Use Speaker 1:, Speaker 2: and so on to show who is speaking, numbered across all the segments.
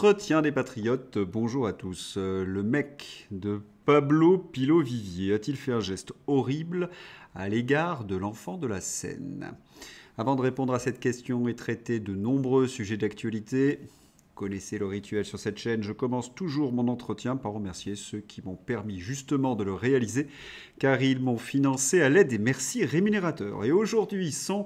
Speaker 1: Entretien des patriotes, bonjour à tous. Euh, le mec de Pablo Pilot Vivier a-t-il fait un geste horrible à l'égard de l'enfant de la Seine Avant de répondre à cette question et traiter de nombreux sujets d'actualité, connaissez le rituel sur cette chaîne, je commence toujours mon entretien par remercier ceux qui m'ont permis justement de le réaliser, car ils m'ont financé à l'aide des merci rémunérateurs. Et aujourd'hui sont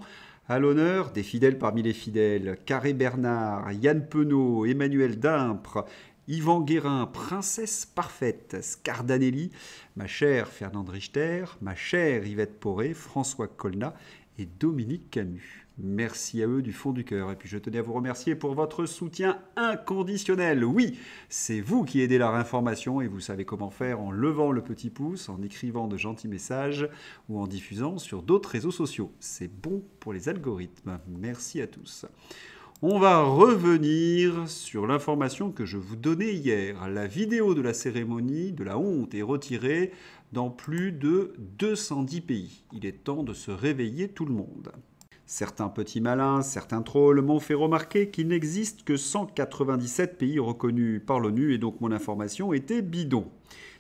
Speaker 1: à l'honneur des fidèles parmi les fidèles, Carré Bernard, Yann Penaud, Emmanuel Dimpre, Yvan Guérin, Princesse Parfaite, Scardanelli, ma chère Fernande Richter, ma chère Yvette Poré, François Colna et Dominique Camus. Merci à eux du fond du cœur. Et puis je tenais à vous remercier pour votre soutien inconditionnel. Oui, c'est vous qui aidez la réinformation et vous savez comment faire en levant le petit pouce, en écrivant de gentils messages ou en diffusant sur d'autres réseaux sociaux. C'est bon pour les algorithmes. Merci à tous. On va revenir sur l'information que je vous donnais hier. La vidéo de la cérémonie de la honte est retirée dans plus de 210 pays. Il est temps de se réveiller tout le monde. Certains petits malins, certains trolls m'ont fait remarquer qu'il n'existe que 197 pays reconnus par l'ONU et donc mon information était bidon.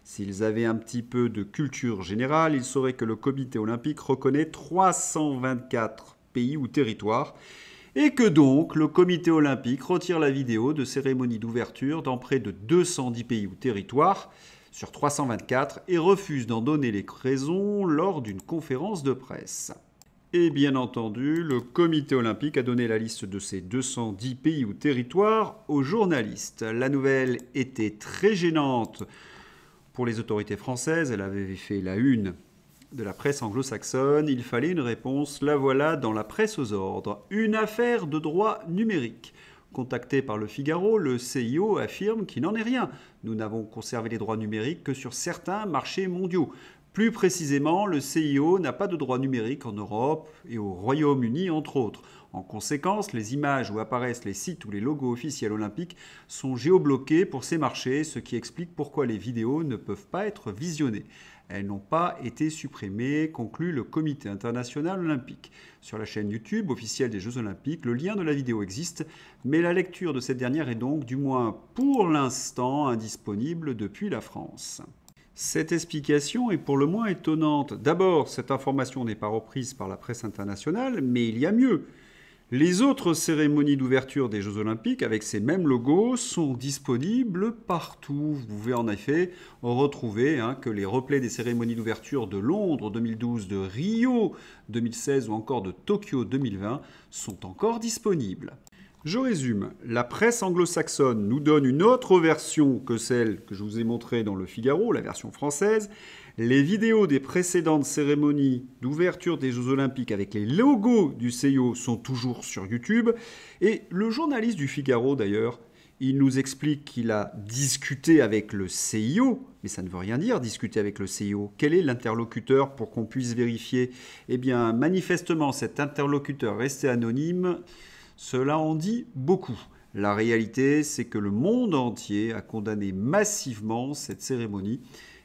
Speaker 1: S'ils avaient un petit peu de culture générale, ils sauraient que le comité olympique reconnaît 324 pays ou territoires et que donc le comité olympique retire la vidéo de cérémonie d'ouverture dans près de 210 pays ou territoires sur 324 et refuse d'en donner les raisons lors d'une conférence de presse. Et bien entendu, le comité olympique a donné la liste de ces 210 pays ou territoires aux journalistes. La nouvelle était très gênante pour les autorités françaises, elle avait fait la une de la presse anglo-saxonne, il fallait une réponse, la voilà dans la presse aux ordres. Une affaire de droit numérique. Contacté par le Figaro, le CIO affirme qu'il n'en est rien. Nous n'avons conservé les droits numériques que sur certains marchés mondiaux. Plus précisément, le CIO n'a pas de droit numérique en Europe et au Royaume-Uni, entre autres. En conséquence, les images où apparaissent les sites ou les logos officiels olympiques sont géobloquées pour ces marchés, ce qui explique pourquoi les vidéos ne peuvent pas être visionnées. Elles n'ont pas été supprimées, conclut le Comité international olympique. Sur la chaîne YouTube officielle des Jeux olympiques, le lien de la vidéo existe, mais la lecture de cette dernière est donc, du moins pour l'instant, indisponible depuis la France. Cette explication est pour le moins étonnante. D'abord, cette information n'est pas reprise par la presse internationale, mais il y a mieux. Les autres cérémonies d'ouverture des Jeux Olympiques avec ces mêmes logos sont disponibles partout. Vous pouvez en effet retrouver hein, que les replays des cérémonies d'ouverture de Londres 2012, de Rio 2016 ou encore de Tokyo 2020 sont encore disponibles. Je résume. La presse anglo-saxonne nous donne une autre version que celle que je vous ai montrée dans le Figaro, la version française. Les vidéos des précédentes cérémonies d'ouverture des Jeux Olympiques avec les logos du CIO sont toujours sur YouTube. Et le journaliste du Figaro, d'ailleurs, il nous explique qu'il a discuté avec le CIO, mais ça ne veut rien dire discuter avec le CIO. Quel est l'interlocuteur pour qu'on puisse vérifier Eh bien, manifestement, cet interlocuteur resté anonyme cela en dit beaucoup. La réalité, c'est que le monde entier a condamné massivement cette cérémonie,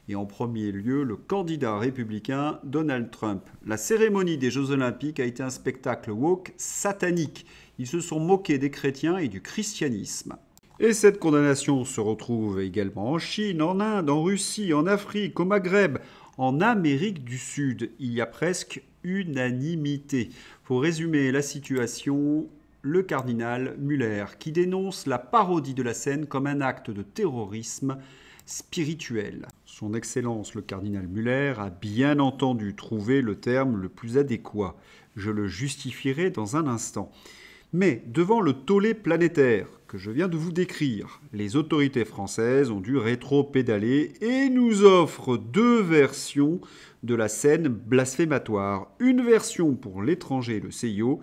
Speaker 1: et en premier lieu le candidat républicain Donald Trump. La cérémonie des Jeux olympiques a été un spectacle woke satanique. Ils se sont moqués des chrétiens et du christianisme. Et cette condamnation se retrouve également en Chine, en Inde, en Russie, en Afrique, au Maghreb, en Amérique du Sud. Il y a presque unanimité. Pour résumer la situation, le cardinal Muller, qui dénonce la parodie de la scène comme un acte de terrorisme spirituel. Son Excellence le cardinal Muller a bien entendu trouvé le terme le plus adéquat. Je le justifierai dans un instant. Mais devant le tollé planétaire que je viens de vous décrire, les autorités françaises ont dû rétro-pédaler et nous offrent deux versions de la scène blasphématoire. Une version pour l'étranger, le CIO,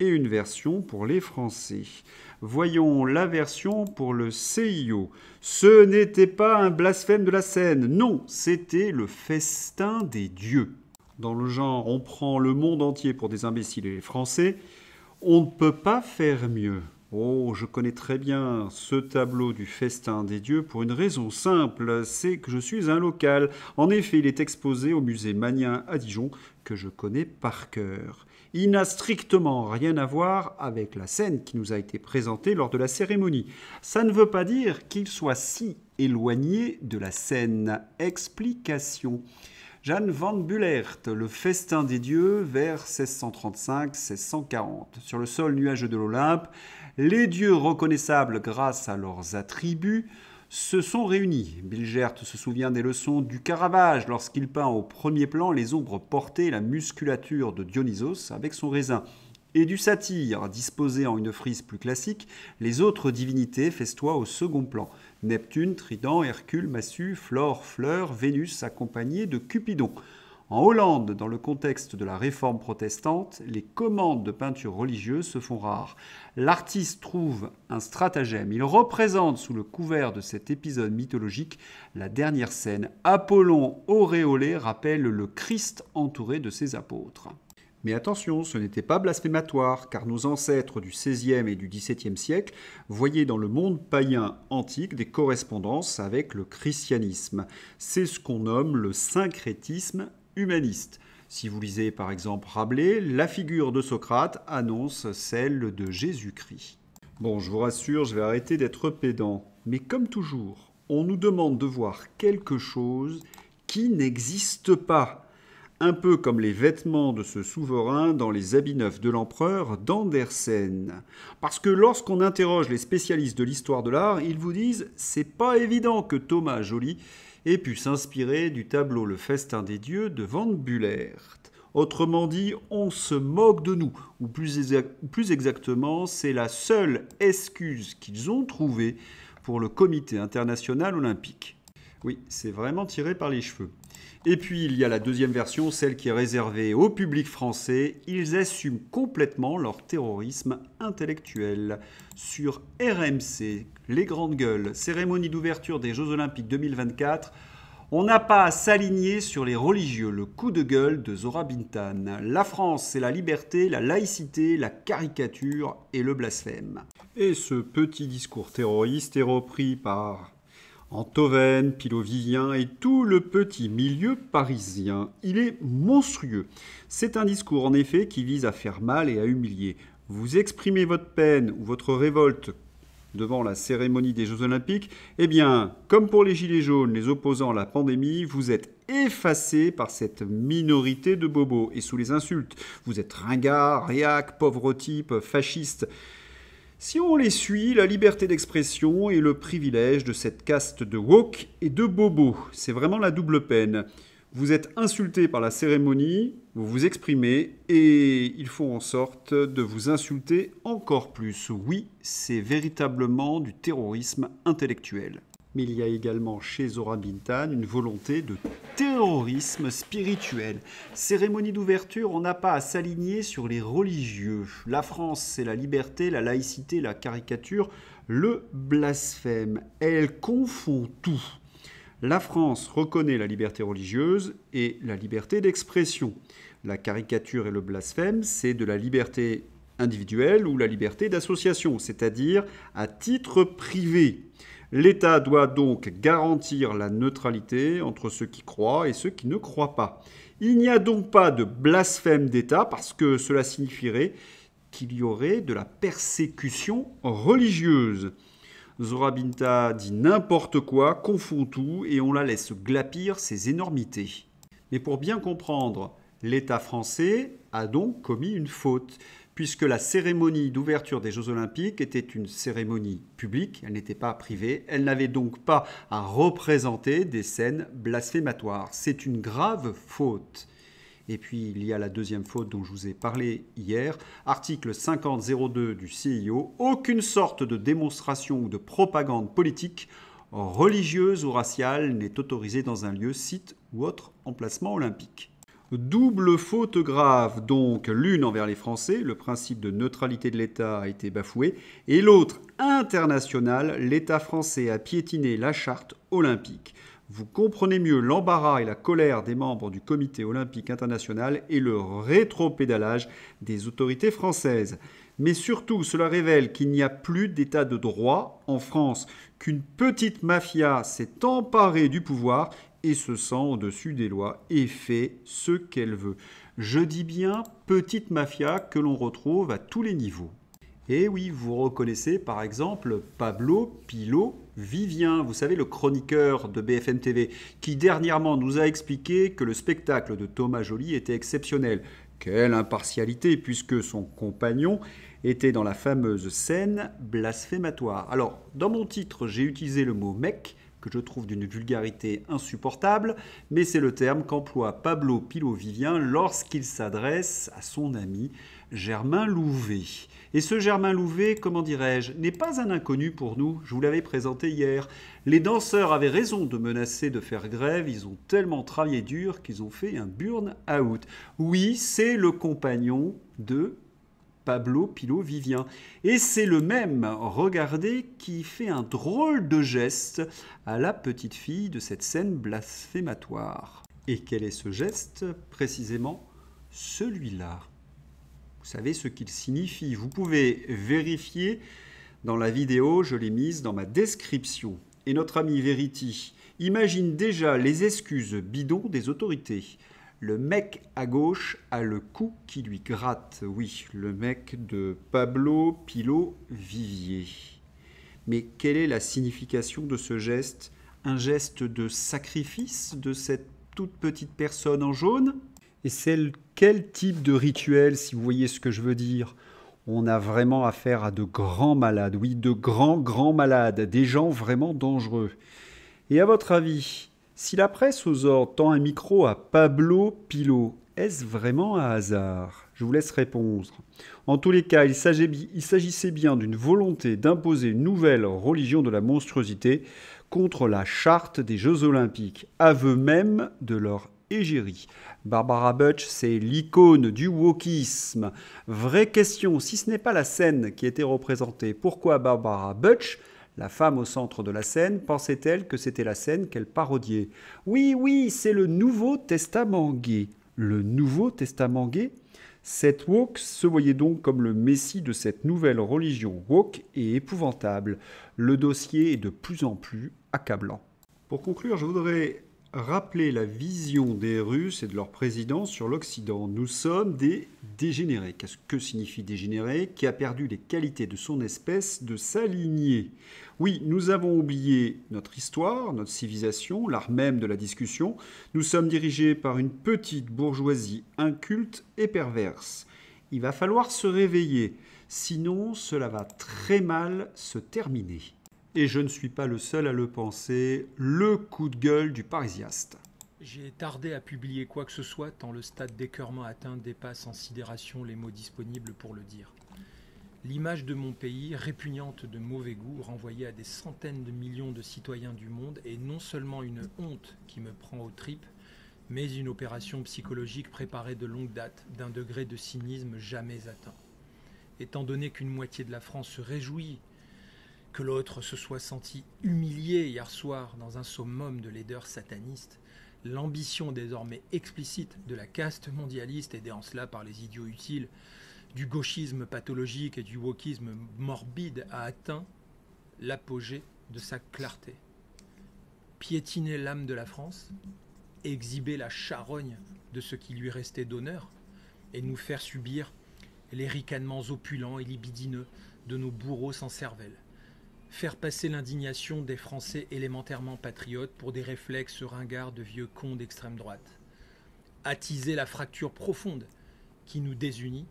Speaker 1: et une version pour les Français. Voyons la version pour le CIO. Ce n'était pas un blasphème de la scène, non, c'était le festin des dieux. Dans le genre on prend le monde entier pour des imbéciles et les Français, on ne peut pas faire mieux. Oh, je connais très bien ce tableau du festin des dieux pour une raison simple, c'est que je suis un local. En effet, il est exposé au musée Magnin à Dijon, que je connais par cœur. Il n'a strictement rien à voir avec la scène qui nous a été présentée lors de la cérémonie. Ça ne veut pas dire qu'il soit si éloigné de la scène. Explication. Jeanne van Bullert, Le festin des dieux, vers 1635-1640. Sur le sol nuageux de l'Olympe, les dieux reconnaissables grâce à leurs attributs se sont réunis. Bilgerte se souvient des leçons du Caravage lorsqu'il peint au premier plan les ombres portées la musculature de Dionysos avec son raisin. Et du satyre, disposé en une frise plus classique, les autres divinités festoient au second plan. Neptune, Trident, Hercule, Massue, Flore, Fleur, Vénus accompagnée de Cupidon. En Hollande, dans le contexte de la réforme protestante, les commandes de peinture religieuse se font rares. L'artiste trouve un stratagème. Il représente sous le couvert de cet épisode mythologique la dernière scène. Apollon auréolé rappelle le Christ entouré de ses apôtres. Mais attention, ce n'était pas blasphématoire, car nos ancêtres du XVIe et du XVIIe siècle voyaient dans le monde païen antique des correspondances avec le christianisme. C'est ce qu'on nomme le syncrétisme humaniste. Si vous lisez par exemple Rabelais, la figure de Socrate annonce celle de Jésus-Christ. Bon, je vous rassure, je vais arrêter d'être pédant. Mais comme toujours, on nous demande de voir quelque chose qui n'existe pas. Un peu comme les vêtements de ce souverain dans les habits neufs de l'empereur d'Andersen. Parce que lorsqu'on interroge les spécialistes de l'histoire de l'art, ils vous disent c'est pas évident que Thomas Joly et puis s'inspirer du tableau Le Festin des Dieux de Van Bullert. Autrement dit, on se moque de nous, ou plus, plus exactement, c'est la seule excuse qu'ils ont trouvée pour le Comité international olympique. Oui, c'est vraiment tiré par les cheveux. Et puis il y a la deuxième version, celle qui est réservée au public français. Ils assument complètement leur terrorisme intellectuel. Sur RMC, les grandes gueules, cérémonie d'ouverture des Jeux Olympiques 2024. On n'a pas à s'aligner sur les religieux, le coup de gueule de Zora Bintan. La France, c'est la liberté, la laïcité, la caricature et le blasphème. Et ce petit discours terroriste est repris par Antoven, Pilovivien et tout le petit milieu parisien. Il est monstrueux. C'est un discours en effet qui vise à faire mal et à humilier. Vous exprimez votre peine ou votre révolte devant la cérémonie des Jeux Olympiques, eh bien, comme pour les Gilets jaunes, les opposants à la pandémie, vous êtes effacés par cette minorité de bobos et sous les insultes. Vous êtes ringard, réac, pauvre type, fasciste si on les suit, la liberté d'expression est le privilège de cette caste de woke et de bobo. C'est vraiment la double peine. Vous êtes insulté par la cérémonie, vous vous exprimez et ils font en sorte de vous insulter encore plus. Oui, c'est véritablement du terrorisme intellectuel mais il y a également chez Zora Bintan une volonté de terrorisme spirituel. Cérémonie d'ouverture, on n'a pas à s'aligner sur les religieux. La France, c'est la liberté, la laïcité, la caricature, le blasphème. Elle confond tout. La France reconnaît la liberté religieuse et la liberté d'expression. La caricature et le blasphème, c'est de la liberté individuelle ou la liberté d'association, c'est-à-dire à titre privé. L'État doit donc garantir la neutralité entre ceux qui croient et ceux qui ne croient pas. Il n'y a donc pas de blasphème d'État parce que cela signifierait qu'il y aurait de la persécution religieuse. Zorabinta dit n'importe quoi, confond tout et on la laisse glapir ses énormités. Mais pour bien comprendre, l'État français a donc commis une faute, puisque la cérémonie d'ouverture des Jeux olympiques était une cérémonie publique, elle n'était pas privée, elle n'avait donc pas à représenter des scènes blasphématoires. C'est une grave faute. Et puis il y a la deuxième faute dont je vous ai parlé hier, article 50.02 du CIO, aucune sorte de démonstration ou de propagande politique, religieuse ou raciale n'est autorisée dans un lieu, site ou autre emplacement olympique. Double faute grave, donc l'une envers les Français, le principe de neutralité de l'État a été bafoué, et l'autre internationale, l'État français a piétiné la charte olympique. Vous comprenez mieux l'embarras et la colère des membres du Comité olympique international et le rétropédalage des autorités françaises. Mais surtout, cela révèle qu'il n'y a plus d'État de droit en France, qu'une petite mafia s'est emparée du pouvoir et se sent au-dessus des lois et fait ce qu'elle veut. Je dis bien petite mafia que l'on retrouve à tous les niveaux. Et eh oui, vous reconnaissez par exemple Pablo Pilo Vivien, vous savez, le chroniqueur de BFM TV, qui dernièrement nous a expliqué que le spectacle de Thomas Joly était exceptionnel. Quelle impartialité, puisque son compagnon était dans la fameuse scène blasphématoire. Alors, dans mon titre, j'ai utilisé le mot mec, que je trouve d'une vulgarité insupportable, mais c'est le terme qu'emploie Pablo Vivien lorsqu'il s'adresse à son ami Germain Louvet. Et ce Germain Louvet, comment dirais-je, n'est pas un inconnu pour nous, je vous l'avais présenté hier. Les danseurs avaient raison de menacer de faire grève, ils ont tellement travaillé dur qu'ils ont fait un burn-out. Oui, c'est le compagnon de Pablo Pilo Vivien. Et c'est le même, regardez, qui fait un drôle de geste à la petite fille de cette scène blasphématoire. Et quel est ce geste Précisément celui-là. Vous savez ce qu'il signifie. Vous pouvez vérifier dans la vidéo, je l'ai mise dans ma description. Et notre ami Verity imagine déjà les excuses bidons des autorités. Le mec à gauche a le cou qui lui gratte. Oui, le mec de Pablo Pilo Vivier. Mais quelle est la signification de ce geste Un geste de sacrifice de cette toute petite personne en jaune Et c'est quel type de rituel, si vous voyez ce que je veux dire on a vraiment affaire à de grands malades, oui, de grands, grands malades, des gens vraiment dangereux. Et à votre avis, si la presse aux ordres tend un micro à Pablo Pilot, est-ce vraiment un hasard Je vous laisse répondre. En tous les cas, il s'agissait bien d'une volonté d'imposer une nouvelle religion de la monstruosité contre la charte des Jeux olympiques, aveu même de leur égérie. Barbara Butch, c'est l'icône du wokisme. Vraie question, si ce n'est pas la scène qui était représentée, pourquoi Barbara Butch la femme au centre de la scène pensait-elle que c'était la scène qu'elle parodiait Oui, oui, c'est le Nouveau Testament gay. Le Nouveau Testament gay Cette woke se voyait donc comme le messie de cette nouvelle religion woke et épouvantable. Le dossier est de plus en plus accablant. Pour conclure, je voudrais rappeler la vision des Russes et de leur président sur l'Occident. Nous sommes des dégénérés. Qu'est-ce que signifie dégénéré Qui a perdu les qualités de son espèce, de s'aligner. Oui, nous avons oublié notre histoire, notre civilisation, l'art même de la discussion. Nous sommes dirigés par une petite bourgeoisie inculte et perverse. Il va falloir se réveiller, sinon cela va très mal se terminer et je ne suis pas le seul à le penser, le coup de gueule du parisiaste.
Speaker 2: J'ai tardé à publier quoi que ce soit tant le stade d'écœurement atteint dépasse en sidération les mots disponibles pour le dire. L'image de mon pays, répugnante de mauvais goût, renvoyée à des centaines de millions de citoyens du monde, est non seulement une honte qui me prend aux tripes, mais une opération psychologique préparée de longue date, d'un degré de cynisme jamais atteint. Étant donné qu'une moitié de la France se réjouit que l'autre se soit senti humilié hier soir dans un summum de laideur sataniste, l'ambition désormais explicite de la caste mondialiste, aidée en cela par les idiots utiles, du gauchisme pathologique et du wokisme morbide a atteint l'apogée de sa clarté. Piétiner l'âme de la France, exhiber la charogne de ce qui lui restait d'honneur, et nous faire subir les ricanements opulents et libidineux de nos bourreaux sans cervelle. Faire passer l'indignation des Français élémentairement patriotes pour des réflexes ringards de vieux cons d'extrême droite. Attiser la fracture profonde qui nous désunit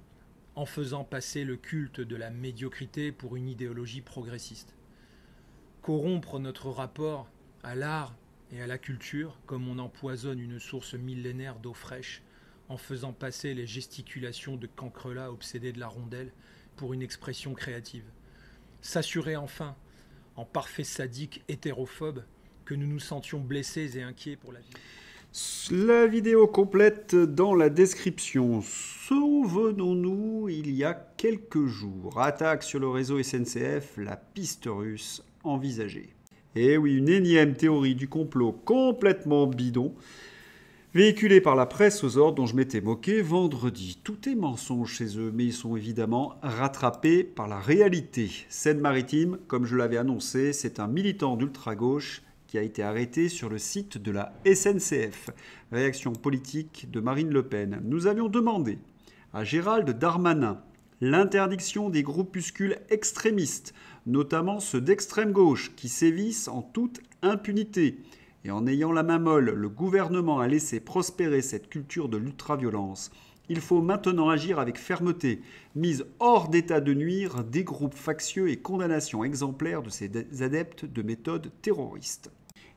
Speaker 2: en faisant passer le culte de la médiocrité pour une idéologie progressiste. Corrompre notre rapport à l'art et à la culture comme on empoisonne une source millénaire d'eau fraîche en faisant passer les gesticulations de Cancrela obsédé de la rondelle pour une expression créative. S'assurer enfin en parfait sadique hétérophobe que nous nous sentions blessés et inquiets pour la vie.
Speaker 1: La vidéo complète dans la description. Souvenons-nous, il y a quelques jours, attaque sur le réseau SNCF, la piste russe envisagée. Et eh oui, une énième théorie du complot complètement bidon Véhiculé par la presse aux ordres dont je m'étais moqué vendredi, tout est mensonge chez eux, mais ils sont évidemment rattrapés par la réalité. Seine-Maritime, comme je l'avais annoncé, c'est un militant d'ultra-gauche qui a été arrêté sur le site de la SNCF. Réaction politique de Marine Le Pen. Nous avions demandé à Gérald Darmanin l'interdiction des groupuscules extrémistes, notamment ceux d'extrême gauche, qui sévissent en toute impunité. Et en ayant la main molle, le gouvernement a laissé prospérer cette culture de l'ultraviolence. Il faut maintenant agir avec fermeté, mise hors d'état de nuire des groupes factieux et condamnation exemplaire de ces adeptes de méthodes terroristes.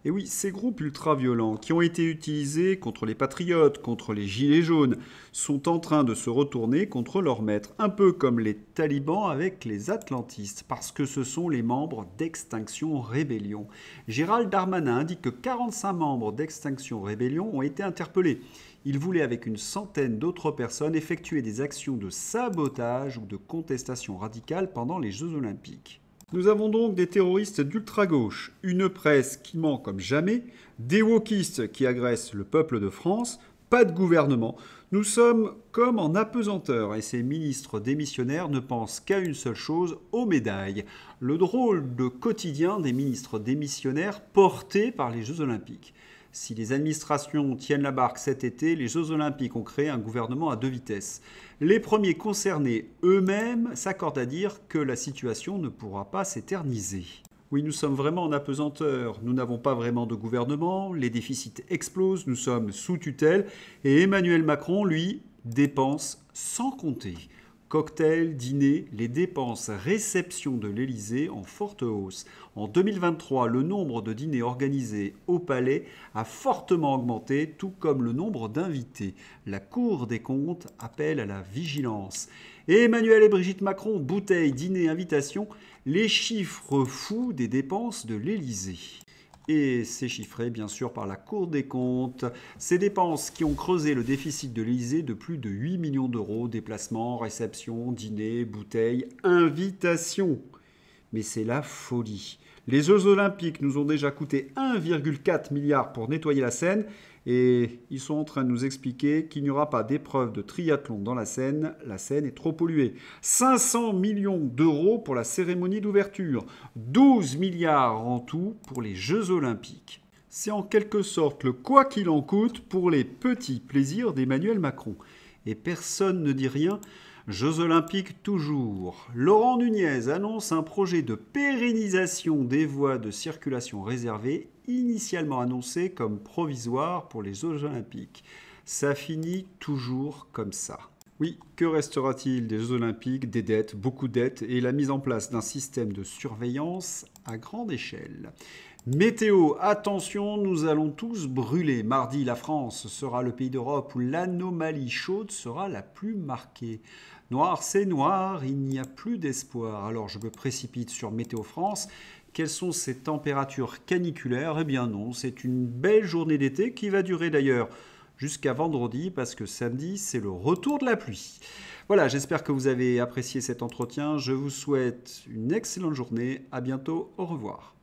Speaker 1: Et oui, ces groupes ultra-violents qui ont été utilisés contre les patriotes, contre les gilets jaunes, sont en train de se retourner contre leurs maîtres, un peu comme les talibans avec les atlantistes, parce que ce sont les membres d'Extinction Rébellion. Gérald Darmanin indique que 45 membres d'Extinction Rébellion ont été interpellés. Ils voulaient avec une centaine d'autres personnes effectuer des actions de sabotage ou de contestation radicale pendant les Jeux olympiques. Nous avons donc des terroristes d'ultra-gauche, une presse qui ment comme jamais, des wokistes qui agressent le peuple de France, pas de gouvernement. Nous sommes comme en apesanteur et ces ministres démissionnaires ne pensent qu'à une seule chose, aux médailles. Le drôle de quotidien des ministres démissionnaires portés par les Jeux Olympiques. Si les administrations tiennent la barque cet été, les Jeux olympiques ont créé un gouvernement à deux vitesses. Les premiers concernés eux-mêmes s'accordent à dire que la situation ne pourra pas s'éterniser. Oui, nous sommes vraiment en apesanteur. Nous n'avons pas vraiment de gouvernement, les déficits explosent, nous sommes sous tutelle, et Emmanuel Macron, lui, dépense sans compter. Cocktail, dîner, les dépenses réception de l'Élysée en forte hausse. En 2023, le nombre de dîners organisés au palais a fortement augmenté, tout comme le nombre d'invités. La Cour des comptes appelle à la vigilance. Emmanuel et Brigitte Macron, bouteilles, dîner, invitations, les chiffres fous des dépenses de l'Élysée et c'est chiffré bien sûr par la Cour des comptes. Ces dépenses qui ont creusé le déficit de l'Elysée de plus de 8 millions d'euros, déplacements, réceptions, dîners, bouteilles, invitations. Mais c'est la folie. Les Jeux olympiques nous ont déjà coûté 1,4 milliard pour nettoyer la scène. Et ils sont en train de nous expliquer qu'il n'y aura pas d'épreuve de triathlon dans la Seine. La Seine est trop polluée. 500 millions d'euros pour la cérémonie d'ouverture. 12 milliards en tout pour les Jeux olympiques. C'est en quelque sorte le quoi qu'il en coûte pour les petits plaisirs d'Emmanuel Macron. Et personne ne dit rien Jeux olympiques toujours. Laurent Nunez annonce un projet de pérennisation des voies de circulation réservées, initialement annoncé comme provisoire pour les Jeux olympiques. Ça finit toujours comme ça. Oui, que restera-t-il des Jeux olympiques, des dettes, beaucoup de dettes et la mise en place d'un système de surveillance à grande échelle Météo, attention, nous allons tous brûler. Mardi, la France sera le pays d'Europe où l'anomalie chaude sera la plus marquée. Noir, c'est noir, il n'y a plus d'espoir. Alors je me précipite sur Météo France. Quelles sont ces températures caniculaires Eh bien non, c'est une belle journée d'été qui va durer d'ailleurs jusqu'à vendredi parce que samedi, c'est le retour de la pluie. Voilà, j'espère que vous avez apprécié cet entretien. Je vous souhaite une excellente journée. À bientôt. Au revoir.